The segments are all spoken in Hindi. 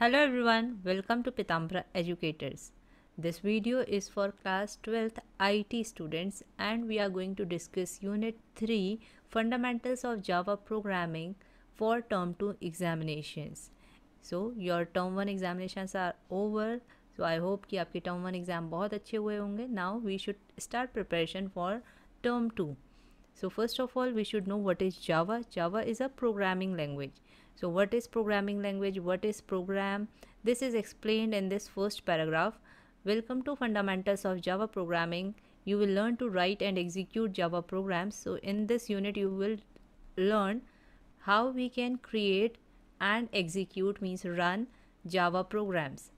Hello everyone welcome to Pitambara educators this video is for class twelfth IT students and we are going to discuss unit three fundamentals of Java programming for term two examinations so your term one examinations are over so I hope कि आपके टर्म वन एग्जाम बहुत अच्छे हुए होंगे now we should start preparation for term two So first of all, we should know what is Java. Java is a programming language. So what is programming language? What is program? This is explained in this first paragraph. Welcome to Fundamentals of Java Programming. You will learn to write and execute Java programs. So in this unit, you will learn how we can create and execute means run Java programs.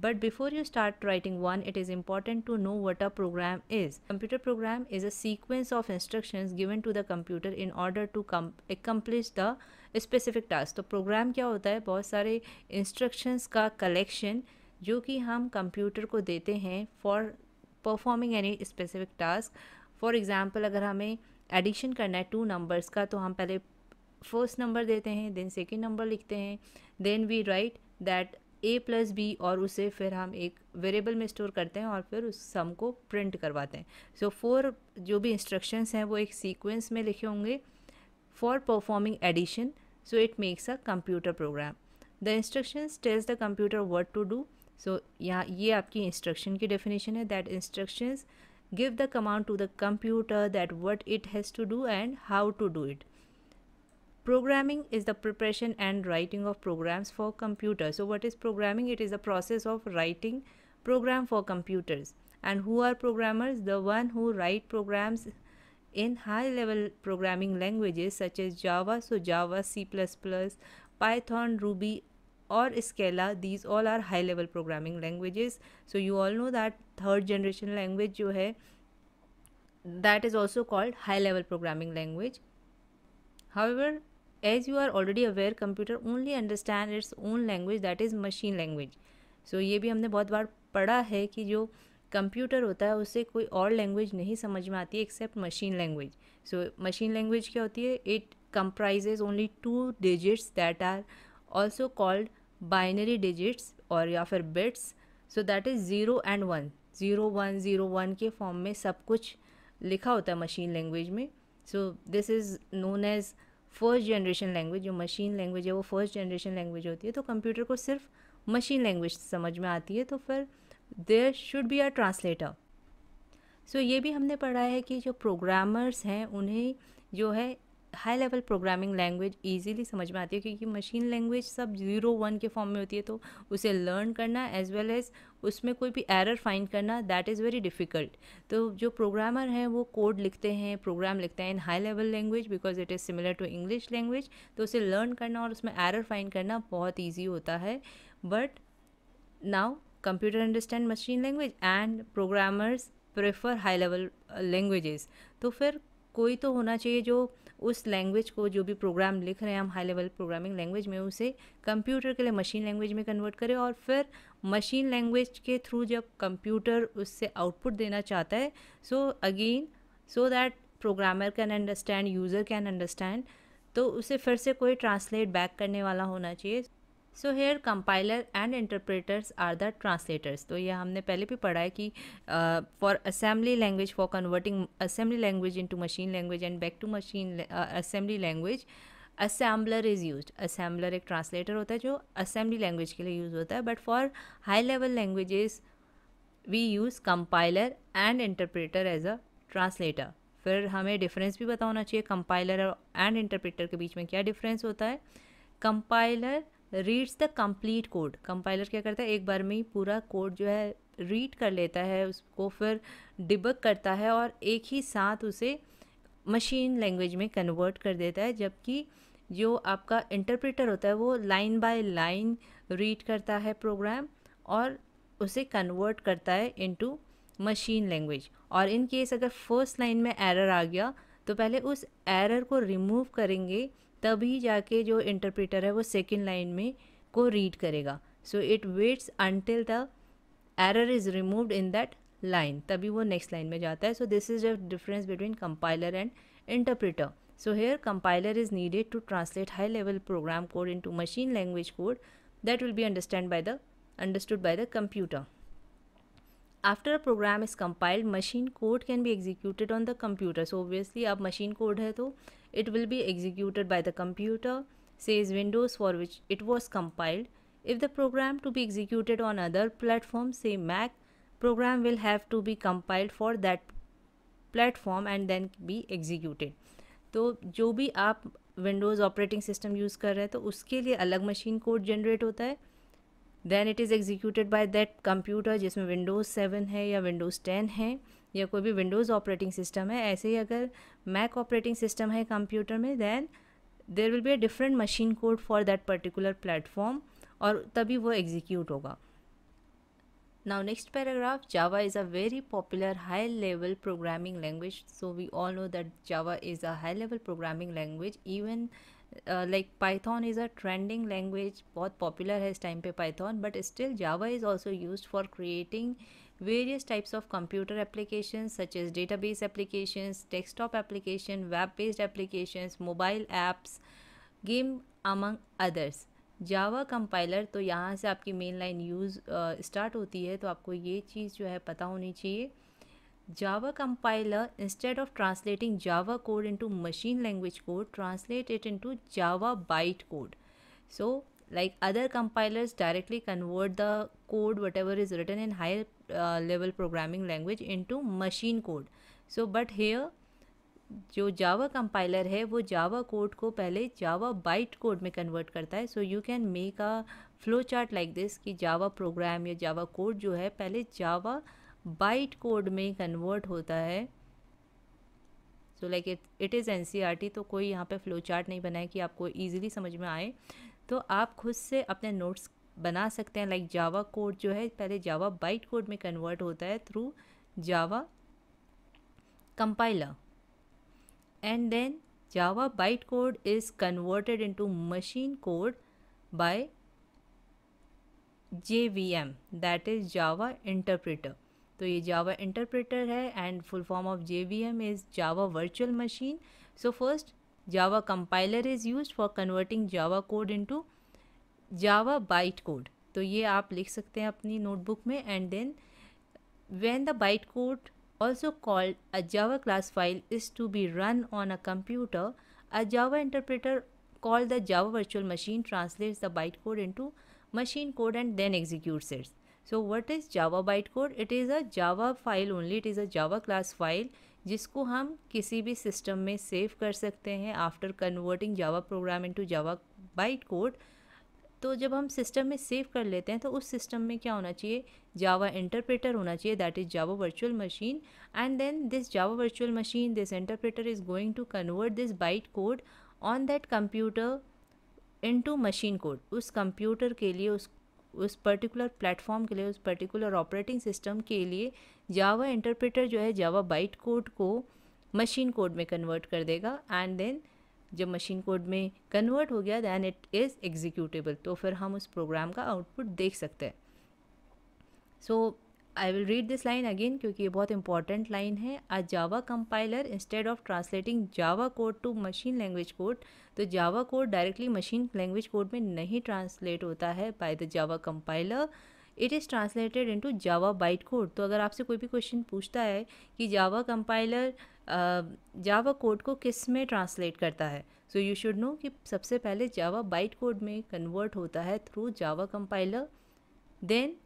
But before you start writing one, it is important to know what a program is. Computer program is a sequence of instructions given to the computer in order to accomplish the specific task. to program kya hota hai bahut sare instructions ka collection jo ki hum computer ko dete hain for performing any specific task. For example, agar hame addition karna hai two numbers ka to hum pehle first number देते हैं then second number लिखते हैं then we write that A plus B और उसे फिर हम एक वेरिएबल में स्टोर करते हैं और फिर उस सम को प्रिंट करवाते हैं सो so, फोर जो भी इंस्ट्रक्शंस हैं वो एक सीक्वेंस में लिखे होंगे for performing addition so it makes a computer program the instructions tells the computer what to do so यहाँ ये आपकी इंस्ट्रक्शन की डेफिनेशन है that instructions give the command to the computer that what it has to do and how to do it Programming is the preparation and writing of programs for computers. So what is programming? It is the process of writing program for computers. And who are programmers? The one who write programs in high level programming languages such as Java, so Java, C++, Python, Ruby or Scala. These all are high level programming languages. So you all know that third generation language जो है that is also called high level programming language. However, as you are already aware computer only understand its own language that is machine language so ये भी हमने बहुत बार पढ़ा है कि जो कंप्यूटर होता है उसे कोई और लैंग्वेज नहीं समझ में आती है except machine language so machine language क्या होती है it comprises only two digits that are also called binary digits और या फिर bits so that is zero and one zero one zero one के फॉर्म में सब कुछ लिखा होता है मशीन लैंग्वेज में so this is known as first generation language जो मशीन लैंग्वेज है वो फर्स्ट जनरेशन लैंग्वेज होती है तो कंप्यूटर को सिर्फ मशीन लैंग्वेज समझ में आती है तो फिर there should be a translator so ये भी हमने पढ़ा है कि जो प्रोग्रामर्स हैं उन्हें जो है high level programming language easily समझ में आती है क्योंकि मशीन लैंग्वेज सब जीरो वन के फॉर्म में होती है तो उसे लर्न करना एज वेल एज़ उसमें कोई भी एरर फाइंड करना दैट इज़ वेरी डिफ़िकल्ट तो जो प्रोग्रामर हैं वो कोड लिखते हैं प्रोग्राम लिखते हैं in high level language because it is similar to English language तो उसे लर्न करना और उसमें एरर फाइंड करना बहुत ईजी होता है but now computer understand machine language and programmers prefer high level languages तो फिर कोई तो होना चाहिए जो उस लैंग्वेज को जो भी प्रोग्राम लिख रहे हैं हम हाई लेवल प्रोग्रामिंग लैंग्वेज में उसे कंप्यूटर के लिए मशीन लैंग्वेज में कन्वर्ट करें और फिर मशीन लैंग्वेज के थ्रू जब कंप्यूटर उससे आउटपुट देना चाहता है so again so that programmer can understand user can understand तो उसे फिर से कोई ट्रांसलेट बैक करने वाला होना चाहिए so here compiler and interpreters are the translators तो यह हमने पहले भी पढ़ा है कि for assembly language for converting assembly language into machine language and back to machine assembly language assembler is use assembler एक ट्रांसलेटर होता है जो असेंबली लैंग्वेज के लिए यूज़ होता है but for high level languages we use compiler and interpreter as a translator फिर हमें डिफरेंस भी बता होना चाहिए कंपाइलर एंड इंटरप्रेटर के बीच में क्या डिफरेंस होता है compiler reads the complete code compiler क्या करता है एक बार में ही पूरा कोड जो है रीड कर लेता है उसको फिर डिबक करता है और एक ही साथ उसे मशीन लैंग्वेज में कन्वर्ट कर देता है जबकि जो आपका इंटरप्रेटर होता है वो लाइन बाय लाइन रीड करता है प्रोग्राम और उसे कन्वर्ट करता है इनटू मशीन लैंग्वेज और इन केस अगर फर्स्ट लाइन में एरर आ गया तो पहले उस एरर को रिमूव करेंगे तभी जाके जो इंटरप्रेटर है वो सेकेंड लाइन में को रीड करेगा so it waits until the error is removed in that line तभी वो नेक्स्ट लाइन में जाता है so this is a difference between compiler and interpreter so here compiler is needed to translate high level program code into machine language code that will be understand by the understood by the computer after a program is compiled machine code can be executed on the computer so obviously अब मशीन कोड है तो It will be executed by the computer, says Windows for which it was compiled. If the program to be executed on other platform, say Mac, program will have to be compiled for that platform and then be executed. तो जो भी आप विंडोज़ ऑपरेटिंग सिस्टम यूज़ कर रहे हैं तो उसके लिए अलग मशीन कोड जनरेट होता है then it is executed by that computer जिसमें विंडोज़ सेवन है या विंडोज़ टेन है या कोई भी विंडोज़ ऑपरेटिंग सिस्टम है ऐसे ही अगर मैक ऑपरेटिंग सिस्टम है कंप्यूटर में then there will be a different machine code for that particular platform और तभी वो एग्जीक्यूट होगा now next paragraph Java is a very popular high level programming language so we all know that Java is a high level programming language even like Python is a trending language बहुत पॉपुलर है इस टाइम पे Python but still Java is also use for creating various types of computer applications such as database applications, desktop application, web-based applications, mobile apps, game among others. Java compiler तो यहाँ से आपकी मेन लाइन यूज़ स्टार्ट होती है तो आपको ये चीज़ जो है पता होनी चाहिए Java compiler, instead of translating Java code into machine language code, translate it into Java byte code. So, like other compilers directly convert the code, whatever is written in higher programming language into machine code so but here जो जावा कंपाइलर है वो जावा कोड को पहले जावा बाइट कोड में कन्वर्ट करता है so you can make a flow chart like this कि जावा प्रोग्राम या जावा कोड जो है पहले जावा बाइट कोड में कन्वर्ट होता है so like it it is an तो कोई यहाँ पे फ्लो चार्ट नहीं बनाए कि आपको ईजिली समझ में आए तो आप खुद से अपने नोट्स बना सकते हैं लाइक जावा कोड जो है पहले जावा बाइट कोड में कन्वर्ट होता है through Java compiler and then Java byte code is converted into machine code by J V M that is Java interpreter तो ये जावा इंटरप्रेटर है and full form of J V M is Java virtual machine so first Java compiler is use for converting Java code into Java byte code तो ये आप लिख सकते हैं अपनी नोटबुक में and then when the byte code also called a Java class file is to be run on a computer a Java interpreter call the Java virtual machine translate the byte code into machine code and then execute it so what is Java byte code it is a Java file only it is a Java class file जिसको हम किसी भी सिस्टम में सेव कर सकते हैं after converting Java program into Java byte code तो जब हम सिस्टम में सेव कर लेते हैं तो उस सिस्टम में क्या होना चाहिए जावा इंटरप्रेटर होना चाहिए that is Java virtual machine and then this Java virtual machine this interpreter is going to convert this byte code on that computer into machine code उस कंप्यूटर के लिए उस उस पर्टिकुलर प्लेटफॉर्म के लिए उस पर्टिकुलर ऑपरेटिंग सिस्टम के लिए जावा इंटरप्रेटर जो है जावा बाइट कोड को मशीन कोड में कन्वर्ट कर देगा एंड देन जब मशीन कोड में कन्वर्ट हो गया दैन इट इज़ एग्जीक्यूटेबल तो फिर हम उस प्रोग्राम का आउटपुट देख सकते हैं so I will read this line again क्योंकि ये बहुत इंपॉर्टेंट लाइन है a Java compiler instead of translating Java code to machine language code तो Java code directly machine language code में नहीं ट्रांसलेट होता है by the Java compiler it is translated into Java byte code तो अगर आपसे कोई भी क्वेश्चन पूछता है कि जावा कंपाइलर जावा कोड को किस में ट्रांसलेट करता है सो यू शुड नो कि सबसे पहले जावा बाइट कोड में कन्वर्ट होता है through Java compiler then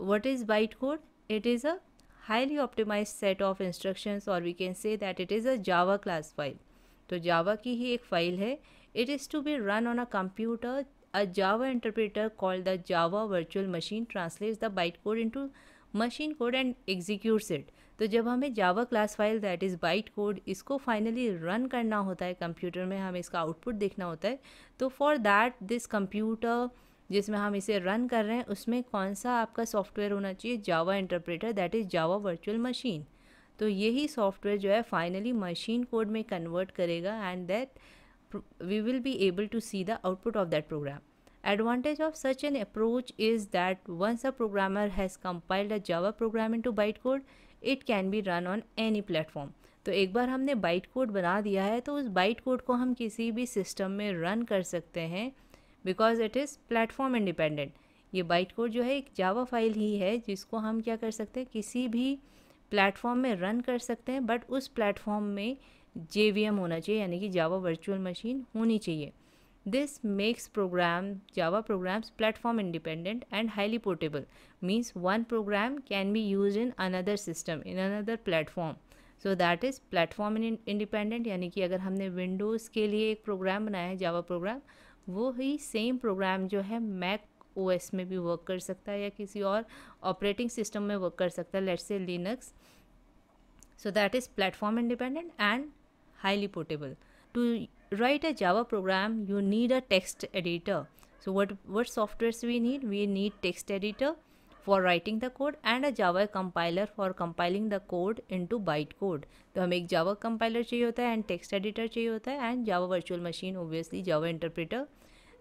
what is byte code it is a highly optimize set of instructions और we can say that it is a Java class file तो जावा की ही एक फाइल है it is to be run on a computer a Java interpreter call the Java virtual machine translate the byte code into machine code and executes it तो जब हमें Java class file that is byte code इसको फाइनली रन करना होता है कंप्यूटर में हमें इसका आउटपुट देखना होता है तो फॉर दैट दिस कंप्यूटर जिसमें हम इसे रन कर रहे हैं उसमें कौन सा आपका सॉफ्टवेयर होना चाहिए Java interpreter that is Java virtual machine तो यही सॉफ्टवेयर जो है फाइनली मशीन कोड में कन्वर्ट करेगा and that we will be able to see the output of that program advantage of such an approach is that once a programmer has compiled a Java program to byte code it can be run on any platform तो एक बार हमने बाइट कोड बना दिया है तो उस बाइट कोड को हम किसी भी सिस्टम में रन कर सकते हैं because it is platform independent ये बाइट कोड जो है एक जावा फाइल ही है जिसको हम क्या कर सकते हैं किसी भी प्लेटफॉर्म में रन कर सकते हैं बट उस प्लेटफॉर्म में जे होना चाहिए यानी कि जावा वर्चुअल मशीन होनी चाहिए This makes program Java programs platform independent and highly portable. Means one program can be used in another system, in another platform. So that is platform in independent यानी कि अगर हमने विंडोज़ के लिए एक प्रोग्राम बनाया है जावा प्रोग्राम वो ही सेम प्रोग्राम जो है मैक ओएस में भी वर्क कर सकता है या किसी और ऑपरेटिंग सिस्टम में वर्क कर सकता है let's say Linux so that is platform independent and highly portable to write a Java program, you need a text editor. So what, what softwares we need? We need text editor for writing the code and a Java compiler for compiling the code into bytecode. तो हमें एक Java compiler चाहिए होता है and text editor चाहिए होता है and Java virtual machine obviously Java interpreter.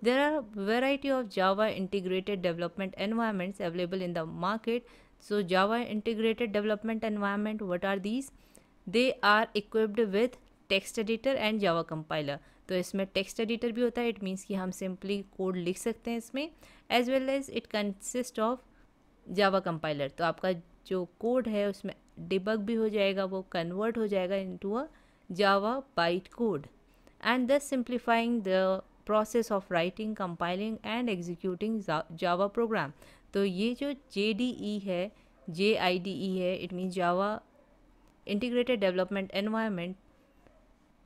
There are variety of Java integrated development environments available in the market. So Java integrated development environment, what are these? They are equipped with text editor and Java compiler तो इसमें टेक्स्ट एडिटर भी होता है इट मीन्स कि हम सिंपली कोड लिख सकते हैं इसमें as well as it consist of Java compiler तो आपका जो कोड है उसमें डिबग भी हो जाएगा वो कन्वर्ट हो जाएगा into a Java byte code and thus simplifying the process of writing compiling and executing Java program तो ये जो जे e है जे e है it mean Java integrated development environment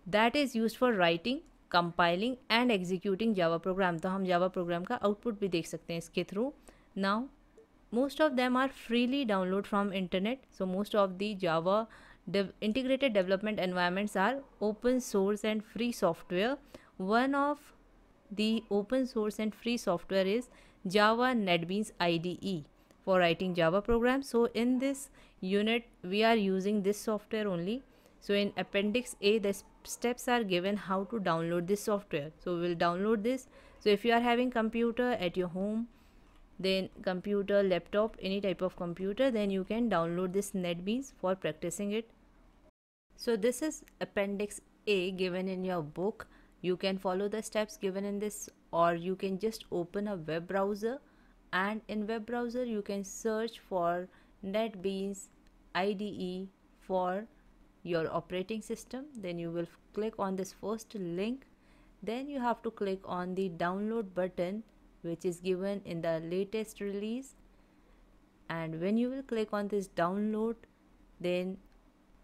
that is used for writing compiling and executing Java program तो हम जावा प्रोग्राम का आउटपुट भी देख सकते हैं इसके through now most of them are freely download from internet so most of the Java integrated development environments are open source and free software one of the open source and free software is java netbeans ide for writing java program. so in this unit we are using this software only so in appendix a this steps are given how to download this software so we'll download this so if you are having computer at your home then computer laptop any type of computer then you can download this netbeans for practicing it so this is appendix a given in your book you can follow the steps given in this or you can just open a web browser and in web browser you can search for netbeans ide for your operating system then you will click on this first link then you have to click on the download button which is given in the latest release and when you will click on this download then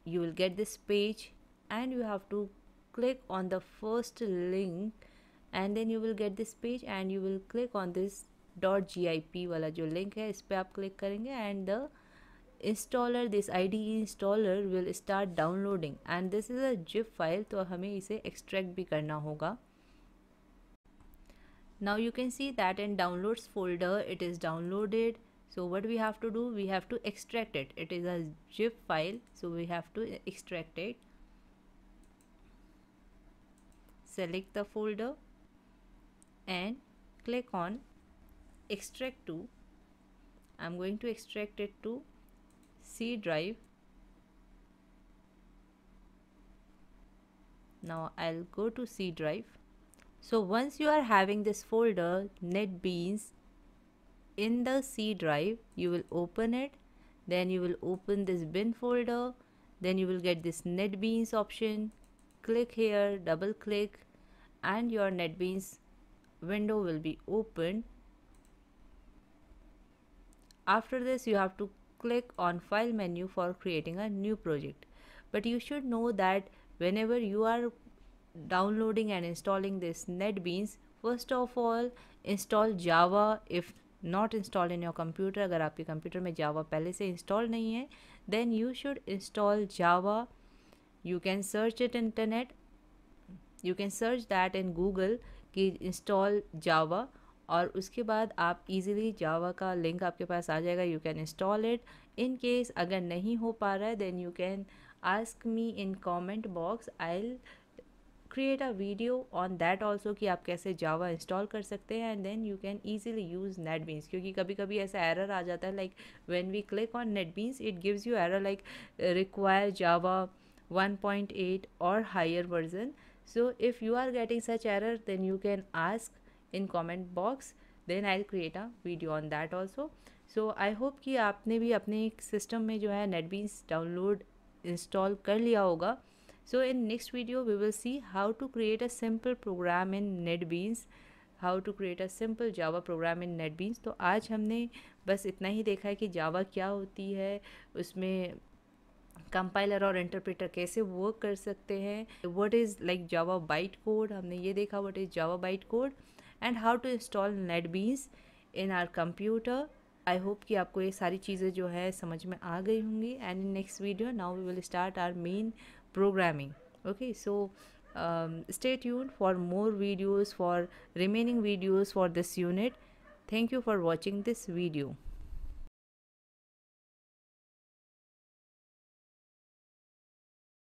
you will get this page and you have to click on the first link and then you will get this page and you will click on this .gip Wala jo link hai, जो लिंक click इस and the installer this I D installer will start downloading and this is a zip file तो हमें इसे एक्सट्रैक्ट भी करना होगा now you can see that in downloads folder it is downloaded so what we have to do we have to extract it it is a zip file so we have to extract it select the folder and click on extract to I am going to extract it to C drive. Now I'll go to C drive. So once you are having this folder NetBeans in the C drive, you will open it. Then you will open this bin folder. Then you will get this NetBeans option. Click here, double click and your NetBeans window will be opened. After this you have to click on file menu for creating a new project. But you should know that whenever you are downloading and installing this NetBeans, first of all install Java if not installed in your computer. अगर आपके computer में Java पहले से install नहीं है then you should install Java. You can search it internet. You can search that in Google कि install Java. और उसके बाद आप इजीली जावा का लिंक आपके पास आ जाएगा you can install it in case अगर नहीं हो पा रहा है then you can ask me in comment box I create a video on that also कि आप कैसे जावा इंस्टॉल कर सकते हैं and then you can easily use NetBeans क्योंकि कभी कभी ऐसा एरर आ जाता है like when we click on NetBeans it gives you error like require Java 1.8 और higher version so if you are getting such error then you can ask in comment box then I create a video on that also so I hope कि आपने भी अपने सिस्टम में जो है नेटबीन्स डाउनलोड इंस्टॉल कर लिया होगा so in next video we will see how to create a simple program in NetBeans how to create a simple Java program in NetBeans तो आज हमने बस इतना ही देखा है कि जावा क्या होती है उसमें कंपाइलर और इंटरप्रेटर कैसे वर्क कर सकते हैं what is like Java byte code हमने ये देखा what is Java byte code and how to install NetBeans in our computer I hope कि आपको ये सारी चीज़ें जो है समझ में आ गई होंगी and in next video now we will start our main programming okay so stay tune for more videos for remaining videos for this unit thank you for watching this video